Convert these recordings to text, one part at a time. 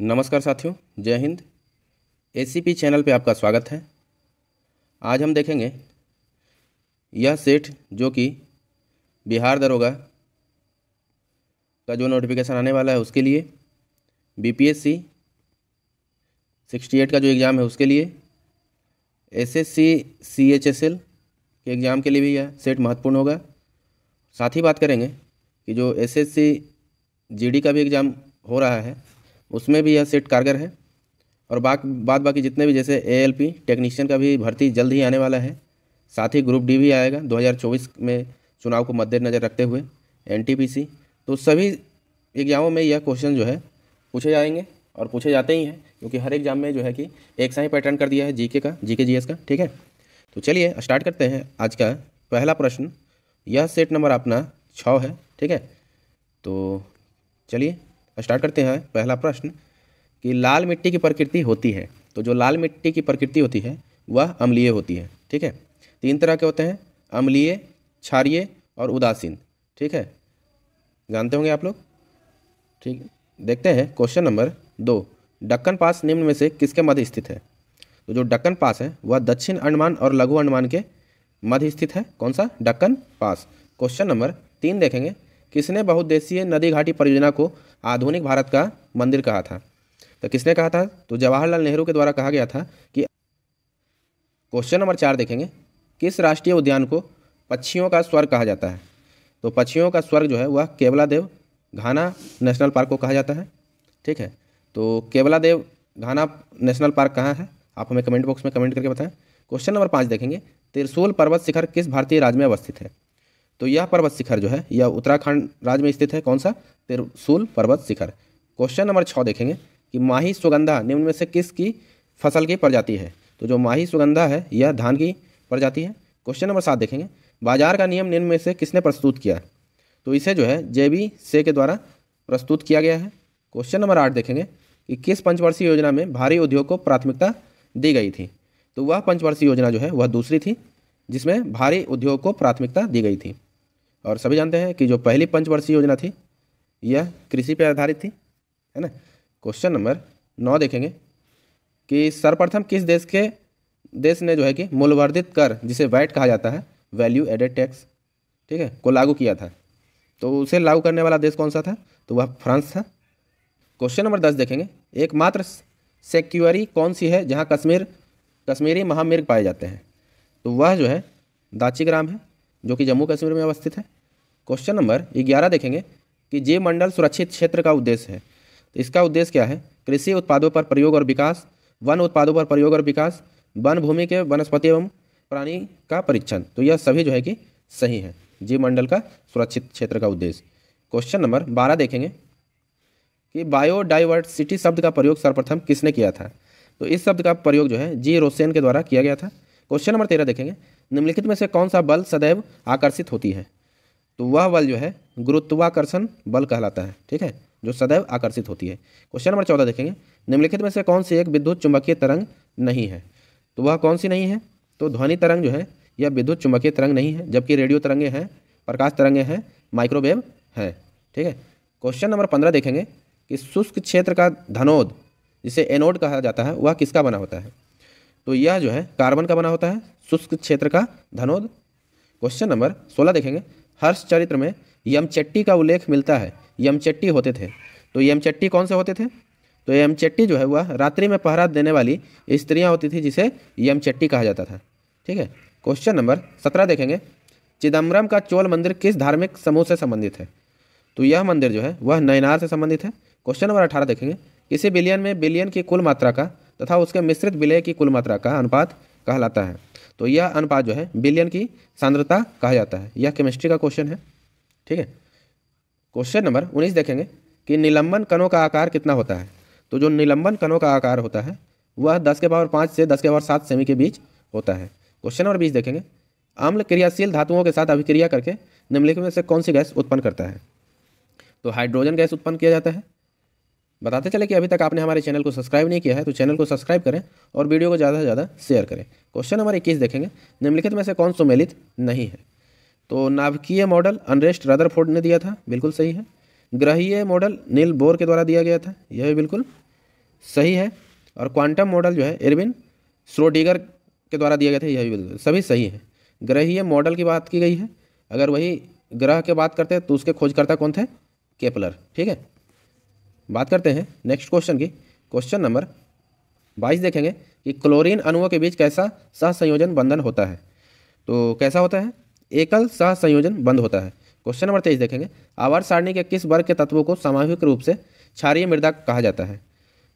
नमस्कार साथियों जय हिंद एसीपी चैनल पे आपका स्वागत है आज हम देखेंगे यह सेठ जो कि बिहार दरोगा का जो नोटिफिकेशन आने वाला है उसके लिए बीपीएससी 68 का जो एग्ज़ाम है उसके लिए एसएससी सीएचएसएल के एग्ज़ाम के लिए भी यह सेट महत्वपूर्ण होगा साथ ही बात करेंगे कि जो एसएससी जीडी का भी एग्ज़ाम हो रहा है उसमें भी यह सीट कारगर है और बाक बाद बाकी जितने भी जैसे ए टेक्नीशियन का भी भर्ती जल्द ही आने वाला है साथ ही ग्रुप डी भी आएगा 2024 में चुनाव को मद्देनज़र रखते हुए एन तो सभी एग्जामों में यह क्वेश्चन जो है पूछे जाएंगे और पूछे जाते ही हैं क्योंकि हर एग्जाम में जो है कि एक सा ही पैटर्न कर दिया है के का जी एस का ठीक है तो चलिए स्टार्ट करते हैं आज का पहला प्रश्न यह सेट नंबर अपना छः है ठीक है तो चलिए स्टार्ट करते हैं पहला प्रश्न कि लाल मिट्टी की प्रकृति होती है तो जो लाल मिट्टी की प्रकृति होती है वह अम्लीय होती है ठीक है तीन तरह के होते हैं अम्लीय क्षारिय और उदासीन ठीक है जानते होंगे आप लोग ठीक देखते हैं क्वेश्चन नंबर दो डक्कन पास निम्न में से किसके मध्य स्थित है तो जो डक्कन पास है वह दक्षिण अंडमान और लघु अंडमान के मध्य स्थित है कौन सा डक्कन पास क्वेश्चन नंबर तीन देखेंगे किसने बहुद्देशीय नदी घाटी परियोजना को आधुनिक भारत का मंदिर कहा था तो किसने कहा था तो जवाहरलाल नेहरू के द्वारा कहा गया था कि क्वेश्चन नंबर चार देखेंगे किस राष्ट्रीय उद्यान को पक्षियों का स्वर्ग कहा जाता है तो पक्षियों का स्वर्ग जो है वह केवला देव घाना नेशनल पार्क को कहा जाता है ठीक है तो केवला देव घाना नेशनल पार्क कहाँ है आप हमें कमेंट बॉक्स में कमेंट करके बताएं क्वेश्चन नंबर पाँच देखेंगे त्रिशूल पर्वत शिखर किस भारतीय राज्य में अवस्थित है तो यह पर्वत शिखर जो है यह उत्तराखंड राज्य में स्थित है कौन सा त्रिशूल पर्वत शिखर क्वेश्चन नंबर छः देखेंगे कि माही सुगंधा निम्न में से किस की फसल की प्रजाति है तो जो माही सुगंधा है यह धान की प्रजाति है क्वेश्चन नंबर सात देखेंगे बाजार का नियम निम्न में से किसने प्रस्तुत किया तो इसे जो है बी से के द्वारा प्रस्तुत किया गया है क्वेश्चन नंबर आठ देखेंगे कि किस पंचवर्षीय योजना में भारी उद्योग को प्राथमिकता दी गई थी तो वह पंचवर्षीय योजना जो है वह दूसरी थी जिसमें भारी उद्योग को प्राथमिकता दी गई थी और सभी जानते हैं कि जो पहली पंचवर्षीय योजना थी यह कृषि पर आधारित थी है ना क्वेश्चन नंबर नौ देखेंगे कि सर्वप्रथम किस देश के देश ने जो है कि मूल्यवर्धित कर जिसे वैट कहा जाता है वैल्यू एडेड टैक्स ठीक है को लागू किया था तो उसे लागू करने वाला देश कौन सा था तो वह फ्रांस था क्वेश्चन नंबर दस देखेंगे एकमात्र सेक्यूरी कौन सी है जहाँ कश्मीर कश्मीरी महामिर्ग पाए जाते हैं तो वह जो है दाची ग्राम है जो कि जम्मू कश्मीर में अवस्थित है क्वेश्चन नंबर ग्यारह देखेंगे कि जीव मंडल सुरक्षित क्षेत्र का उद्देश्य है तो इसका उद्देश्य क्या है कृषि उत्पादों पर प्रयोग और विकास वन उत्पादों पर प्रयोग और विकास वन भूमि के वनस्पति एवं प्राणी का परीक्षण तो यह सभी जो है कि सही है जीव मंडल का सुरक्षित क्षेत्र का उद्देश्य क्वेश्चन नंबर बारह देखेंगे कि बायोडाइवर्सिटी शब्द का प्रयोग सर्वप्रथम किसने किया था तो इस शब्द का प्रयोग जो है जी रोसेन के द्वारा किया गया था क्वेश्चन नंबर तेरह देखेंगे निम्नलिखित में से कौन सा बल सदैव आकर्षित होती है तो वह बल जो है गुरुत्वाकर्षण बल कहलाता है ठीक है जो सदैव आकर्षित होती है क्वेश्चन नंबर चौदह देखेंगे निम्नलिखित में से कौन सी एक विद्युत चुंबकीय तरंग नहीं है तो वह कौन सी नहीं है तो ध्वनि तरंग जो है यह विद्युत चुंबकीय तरंग नहीं है जबकि रेडियो तरंगे हैं प्रकाश तरंगे हैं माइक्रोवेव है ठीक है क्वेश्चन नंबर पंद्रह देखेंगे कि शुष्क क्षेत्र का धनोद जिसे एनोड कहा जाता है वह किसका बना होता है तो यह जो है कार्बन का बना होता है शुष्क क्षेत्र का धनोद क्वेश्चन नंबर सोलह देखेंगे हर्ष चरित्र में यमचेट्टी का उल्लेख मिलता है यमचेट्टी होते थे तो यमचेट्टी कौन से होते थे तो यमचेट्टी जो है वह रात्रि में पहरा देने वाली स्त्रियाँ होती थी जिसे यमचेट्टी कहा जाता था ठीक है क्वेश्चन नंबर सत्रह देखेंगे चिदम्बरम का चोल मंदिर किस धार्मिक समूह से संबंधित है तो यह मंदिर जो है वह नयनार से संबंधित है क्वेश्चन नंबर अठारह देखेंगे किसी बिलियन में बिलियन की कुल मात्रा का तथा उसके मिश्रित विलय की कुल मात्रा का अनुपात कहलाता है तो यह अनुपात जो है बिलियन की सांद्रता कहा जाता है यह केमिस्ट्री का क्वेश्चन है ठीक है क्वेश्चन नंबर उन्नीस देखेंगे कि निलंबन कणों का आकार कितना होता है तो जो निलंबन कणों का आकार होता है वह दस के पावर पाँच से दस के पावर सात सेमी के बीच होता है क्वेश्चन नंबर बीस देखेंगे अम्ल क्रियाशील धातुओं के साथ अभिक्रिया करके निम्नलिखित में से कौन सी गैस उत्पन्न करता है तो हाइड्रोजन गैस उत्पन्न किया जाता है बताते चले कि अभी तक आपने हमारे चैनल को सब्सक्राइब नहीं किया है तो चैनल को सब्सक्राइब करें और वीडियो को ज़्यादा से ज़्यादा शेयर करें क्वेश्चन नंबर इक्कीस देखेंगे निम्नलिखित में से कौन सुमेलित नहीं है तो नाभिकीय मॉडल अनरेस्ट रदरफोर्ड ने दिया था बिल्कुल सही है ग्रहीय मॉडल नील बोर के द्वारा दिया गया था यह भी बिल्कुल सही है और क्वांटम मॉडल जो है एरविन स्रोडिगर के द्वारा दिया गया था यह भी बिल्कुल सभी सही है ग्रहीय मॉडल की बात की गई है अगर वही ग्रह के बात करते हैं तो उसके खोजकर्ता कौन थे केपलर ठीक है बात करते हैं नेक्स्ट क्वेश्चन की क्वेश्चन नंबर बाईस देखेंगे कि क्लोरीन अणुओं के बीच कैसा सहसंयोजन बंधन होता है तो कैसा होता है एकल सहसंयोजन बंध होता है क्वेश्चन नंबर तेईस देखेंगे आवार सारणी के किस वर्ग के तत्वों को सामूहिक रूप से क्षारीय मृदा कहा जाता है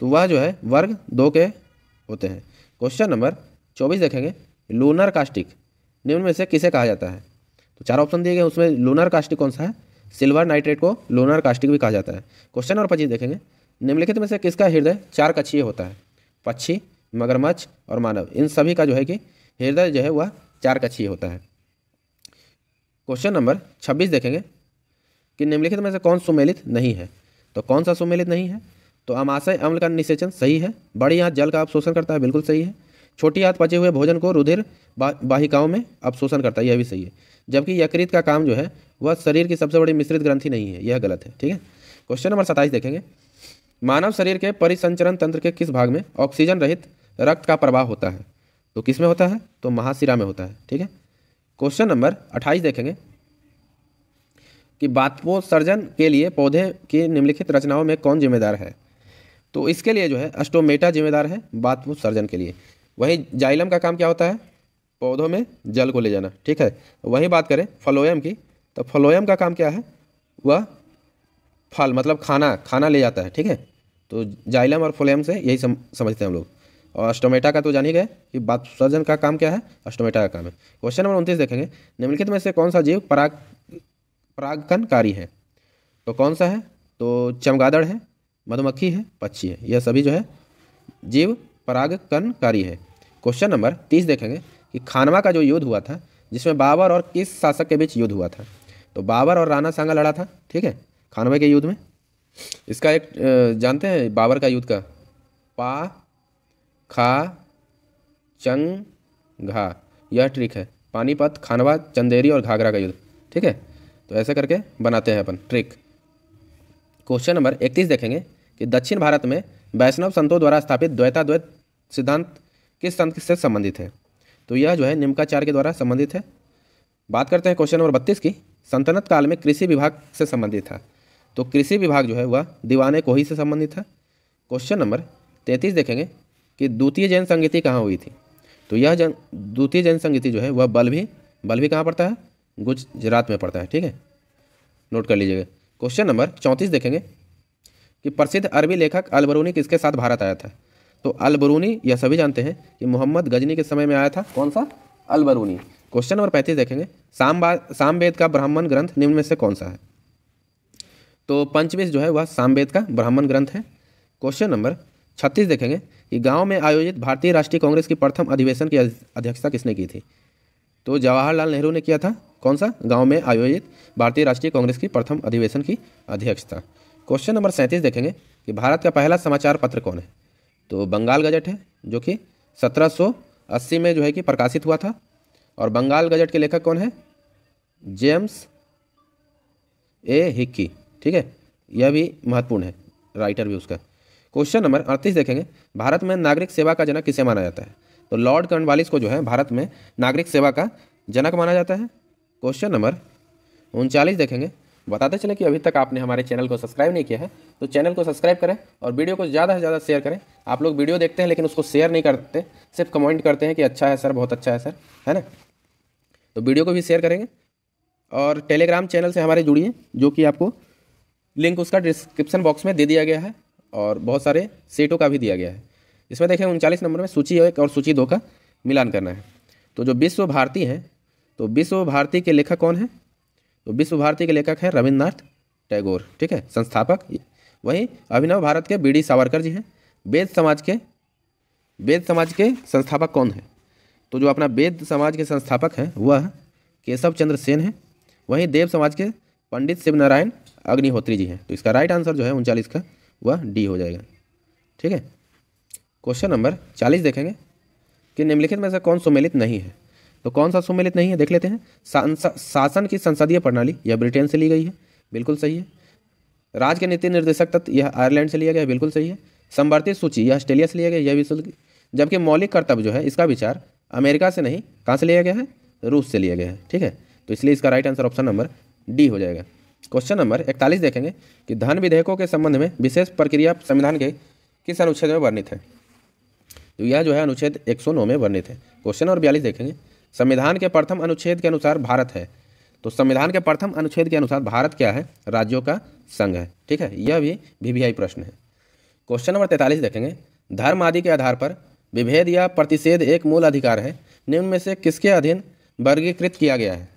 तो वह जो है वर्ग दो के होते हैं क्वेश्चन नंबर चौबीस देखेंगे लूनर कास्टिक निम्न में से किसे कहा जाता है तो चार ऑप्शन दिए गए उसमें लूनर कास्टिक कौन सा है सिल्वर नाइट्रेट को लोनर कास्टिक भी कहा जाता है क्वेश्चन नंबर पच्चीस देखेंगे निम्नलिखित में से किसका हृदय चार कक्षीय होता है पक्षी मगरमच्छ और मानव इन सभी का जो है कि हृदय जो है वह चार कक्षीय होता है क्वेश्चन नंबर छब्बीस देखेंगे कि निम्नलिखित में से कौन सुमेलित नहीं है तो कौन सा सुमेलित नहीं है तो अमाशय अम्ल का निषेचन सही है बड़ी हाथ जल का अपशोषण करता है बिल्कुल सही है छोटी हाथ पचे हुए भोजन को रुधिर बा, बाहिकाओं में अपशोषण करता है यह भी सही है जबकि यकृत का काम जो है वह शरीर की सबसे बड़ी मिश्रित ग्रंथि नहीं है यह गलत है ठीक है क्वेश्चन नंबर सत्ताईस देखेंगे मानव शरीर के परिसंचरण तंत्र के किस भाग में ऑक्सीजन रहित रक्त का प्रवाह होता है तो किस में होता है तो महाशिरा में होता है ठीक है क्वेश्चन नंबर अट्ठाईस देखेंगे कि बातपोसर्जन के लिए पौधे की निम्नलिखित रचनाओं में कौन जिम्मेदार है तो इसके लिए जो है अस्टोमेटा जिम्मेदार है बातपोसर्जन के लिए वहीं जाइलम का काम क्या होता है पौधों में जल को ले जाना ठीक है वहीं बात करें फलोयम की तो फलोयम का काम क्या है वह फल मतलब खाना खाना ले जाता है ठीक है तो जाइलम और फ्लोयम से यही सम, समझते हैं हम लोग और अस्टोमेटा का तो जान ही गए कि बात्सर्जन का काम क्या है अस्टोमेटा का काम है क्वेश्चन नंबर उनतीस देखेंगे निम्नलिखित में से कौन सा जीव पराग परागकनकारी है तो कौन सा है तो चमगादड़ है मधुमक्खी है पक्षी है यह सभी जो है जीव परागकनकारी है क्वेश्चन नंबर तीस देखेंगे कि खानवा का जो युद्ध हुआ था जिसमें बाबर और किस शासक के बीच युद्ध हुआ था तो बाबर और राणा सांगा लड़ा था ठीक है खानवे के युद्ध में इसका एक जानते हैं बाबर का युद्ध का पा खा चंग घा यह ट्रिक है पानीपत खानवा चंदेरी और घाघरा का युद्ध ठीक है तो ऐसे करके बनाते हैं अपन ट्रिक क्वेश्चन नंबर इकतीस देखेंगे कि दक्षिण भारत में वैष्णव संतों द्वारा स्थापित द्वैताद्वैत सिद्धांत किस संत से संबंधित है तो यह जो है निम्काचार्य के द्वारा संबंधित है बात करते हैं क्वेश्चन नंबर बत्तीस की संतनत काल में कृषि विभाग से संबंधित था तो कृषि विभाग जो है वह दीवाने कोही से संबंधित था क्वेश्चन नंबर तैंतीस देखेंगे कि द्वितीय जैन संगीति कहाँ हुई थी तो यह जन द्वितीय जैन संगीति जो है वह बल्भी बल्भी कहाँ पड़ता है गुजरात में पड़ता है ठीक है नोट कर लीजिएगा क्वेश्चन नंबर चौंतीस देखेंगे कि प्रसिद्ध अरबी लेखक अलबरूनी किसके साथ भारत आया था तो अलबरूनी यह सभी जानते हैं कि मोहम्मद गजनी के समय में आया था कौन सा अलबरूनी क्वेश्चन नंबर पैंतीस देखेंगे सामवेद का ब्राह्मण ग्रंथ निम्न में से कौन सा है तो पंचवीस जो है वह सामवेद का ब्राह्मण ग्रंथ है क्वेश्चन नंबर छत्तीस देखेंगे कि गांव में आयोजित भारतीय राष्ट्रीय कांग्रेस की प्रथम अधिवेशन की अध्यक्षता किसने की थी तो जवाहरलाल नेहरू ने किया था कौन सा गांव में आयोजित भारतीय राष्ट्रीय कांग्रेस की प्रथम अधिवेशन की अध्यक्षता क्वेश्चन नंबर सैंतीस देखेंगे कि भारत का पहला समाचार पत्र कौन है तो बंगाल गजट है जो कि सत्रह में जो है कि प्रकाशित हुआ था और बंगाल गजट के लेखक कौन है जेम्स ए हिक्की ठीक है यह भी महत्वपूर्ण है राइटर भी उसका क्वेश्चन नंबर अड़तीस देखेंगे भारत में नागरिक सेवा का जनक किसे माना जाता है तो लॉर्ड कर्नवालिस को जो है भारत में नागरिक सेवा का जनक माना जाता है क्वेश्चन नंबर उनचालीस देखेंगे बताते चले कि अभी तक आपने हमारे चैनल को सब्सक्राइब नहीं किया है तो चैनल को सब्सक्राइब करें और वीडियो को ज़्यादा से ज़्यादा शेयर करें आप लोग वीडियो देखते हैं लेकिन उसको शेयर नहीं करते सिर्फ कमेंट करते हैं कि अच्छा है सर बहुत अच्छा है सर है ना तो वीडियो को भी शेयर करेंगे और टेलीग्राम चैनल से हमारे जुड़िए जो कि आपको लिंक उसका डिस्क्रिप्शन बॉक्स में दे दिया गया है और बहुत सारे सीटों का भी दिया गया है इसमें देखें उनचालीस नंबर में सूची एक और सूची दो का मिलान करना है तो जो विश्व भारती हैं तो विश्व भारती के लेखक कौन हैं तो विश्व भारती के लेखक हैं रविन्द्रनाथ टैगोर ठीक है संस्थापक वहीं अभिनव भारत के बी डी सावरकर जी हैं वेद समाज के वेद समाज के संस्थापक कौन हैं तो जो अपना वेद समाज के संस्थापक हैं वह केशव चंद्र सेन हैं वहीं देव समाज के पंडित शिव नारायण अग्निहोत्री जी हैं तो इसका राइट आंसर जो है उनचालीस का वह डी हो जाएगा ठीक है क्वेश्चन नंबर चालीस देखेंगे कि निम्नलिखित में से कौन सुमेलित नहीं है तो कौन सा सुमेलित नहीं है देख लेते हैं सा, शासन की संसदीय प्रणाली यह ब्रिटेन से ली गई है बिल्कुल सही है राज्य के नीति निर्देशक तत्व यह आयरलैंड से लिया गया बिल्कुल सही है संवर्ती सूची यह ऑस्ट्रेलिया से लिया गया यह भी जबकि मौलिक कर्तव्य जो है इसका विचार अमेरिका से नहीं कहाँ से लिया गया है रूस से लिया गया है ठीक है तो इसलिए इसका right answer option number D हो जाएगा क्वेश्चन नंबर इकतालीस देखेंगे कि धन विधेयकों के संबंध में विशेष प्रक्रिया संविधान के किस अनुच्छेद में वर्णित है तो यह जो है अनुच्छेद 109 में वर्णित है क्वेश्चन नंबर बयालीस देखेंगे संविधान के प्रथम अनुच्छेद के अनुसार भारत है तो संविधान के प्रथम अनुच्छेद के अनुसार भारत क्या है राज्यों का संघ है ठीक है यह भी वी प्रश्न है क्वेश्चन नंबर तैंतालीस देखेंगे धर्म आदि के आधार पर विभेद या प्रतिषेध एक मूल अधिकार है निम्न में से किसके अधीन वर्गीकृत किया गया है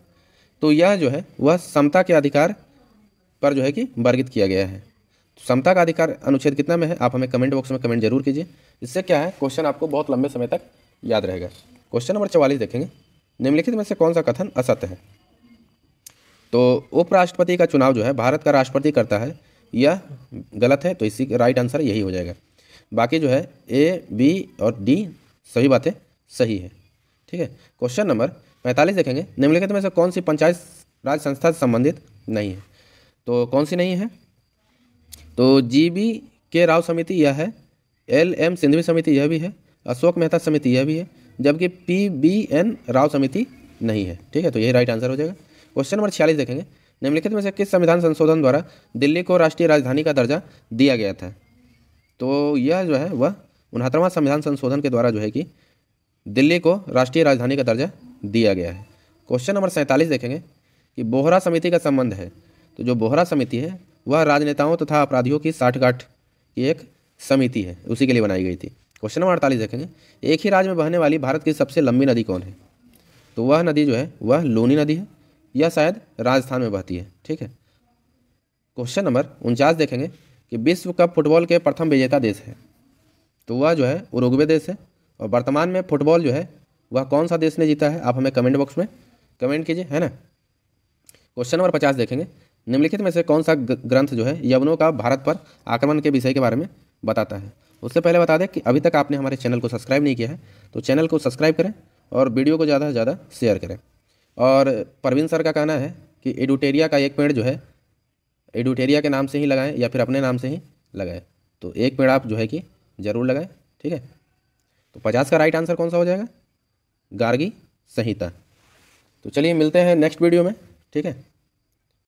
तो यह जो है वह समता के अधिकार पर जो है कि वर्गित किया गया है तो समता का अधिकार अनुच्छेद कितना में है आप हमें कमेंट बॉक्स में कमेंट जरूर कीजिए इससे क्या है क्वेश्चन आपको बहुत लंबे समय तक याद रहेगा क्वेश्चन नंबर चवालीस देखेंगे निम्नलिखित में से कौन सा कथन असत्य है तो उपराष्ट्रपति का चुनाव जो है भारत का राष्ट्रपति करता है यह गलत है तो इसी राइट आंसर यही हो जाएगा बाकी जो है ए बी और डी सभी बातें सही है ठीक है क्वेश्चन नंबर पैंतालीस देखेंगे निम्नलिखित में से कौन सी पंचायत राज संस्था से संबंधित नहीं है तो कौन सी नहीं है तो जी बी के राव समिति यह है एल एम सिंधवी समिति यह भी है अशोक मेहता समिति यह भी है जबकि पी बी एन राव समिति नहीं है ठीक है तो यही राइट आंसर हो जाएगा क्वेश्चन नंबर छियालीस देखेंगे निम्नलिखित में से किस संविधान संशोधन द्वारा दिल्ली को राष्ट्रीय राजधानी का दर्जा दिया गया था तो यह जो है वह उनहत्तरवां संविधान संशोधन के द्वारा जो है कि दिल्ली को राष्ट्रीय राजधानी का दर्जा दिया गया है क्वेश्चन नंबर सैंतालीस देखेंगे कि बोहरा समिति का संबंध है तो जो बोहरा समिति है वह राजनेताओं तथा तो अपराधियों की साठगांठ की एक समिति है उसी के लिए बनाई गई थी क्वेश्चन नंबर अड़तालीस देखेंगे एक ही राज्य में बहने वाली भारत की सबसे लंबी नदी कौन है तो वह नदी जो है वह लोनी नदी है यह शायद राजस्थान में बहती है ठीक है क्वेश्चन नंबर उनचास देखेंगे कि विश्व कप फुटबॉल के प्रथम विजेता देश है तो वह जो है उरुग्वे देश है और वर्तमान में फुटबॉल जो है वह कौन सा देश ने जीता है आप हमें कमेंट बॉक्स में कमेंट कीजिए है ना क्वेश्चन नंबर पचास देखेंगे निम्नलिखित में से कौन सा ग्रंथ जो है यवनों का भारत पर आक्रमण के विषय के बारे में बताता है उससे पहले बता दें कि अभी तक आपने हमारे चैनल को सब्सक्राइब नहीं किया है तो चैनल को सब्सक्राइब करें और वीडियो को ज़्यादा से ज़्यादा शेयर करें और परवीन सर का कहना है कि एडुटेरिया का एक पेड़ जो है एडुटेरिया के नाम से ही लगाएं या फिर अपने नाम से ही लगाएं तो एक पेड़ आप जो है कि ज़रूर लगाएं ठीक है तो पचास का राइट आंसर कौन सा हो जाएगा गार्गी संहिता तो चलिए मिलते हैं नेक्स्ट वीडियो में ठीक है